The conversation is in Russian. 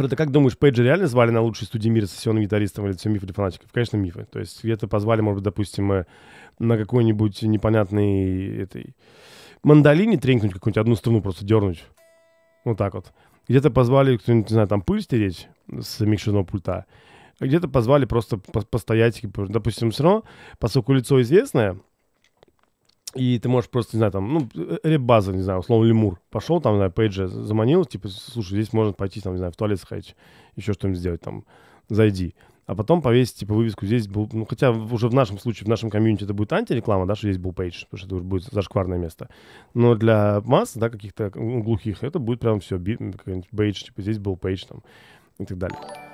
Про это как думаешь, Пейджа реально звали на лучший студии мира сессионным гитаристом или все мифы для фанатиков? Конечно, мифы. То есть где-то позвали, может быть, допустим, э, на какой-нибудь непонятный этой мандолине тренькнуть какую-нибудь одну струну, просто дернуть. Вот так вот. Где-то позвали кто-нибудь, не знаю, там пыль стереть с микшерного пульта. где-то позвали просто постоять, типа, допустим, все равно, поскольку лицо известное, и ты можешь просто, не знаю, там, ну, э, э, ребаза, не знаю, условно, лемур. Пошел там, не знаю, пейджа э, заманил, типа, слушай, здесь можно пойти, там, не знаю, в туалет сходить, еще что-нибудь сделать, там, зайди. А потом повесить, типа, вывеску здесь был, ну, хотя уже в нашем случае, в нашем комьюнити это будет антиреклама, да, что здесь был пейдж, потому что это уже будет зашкварное место. Но для масс, да, каких-то глухих, это будет прям все, бейдж, типа, здесь был пейдж, там, и так далее.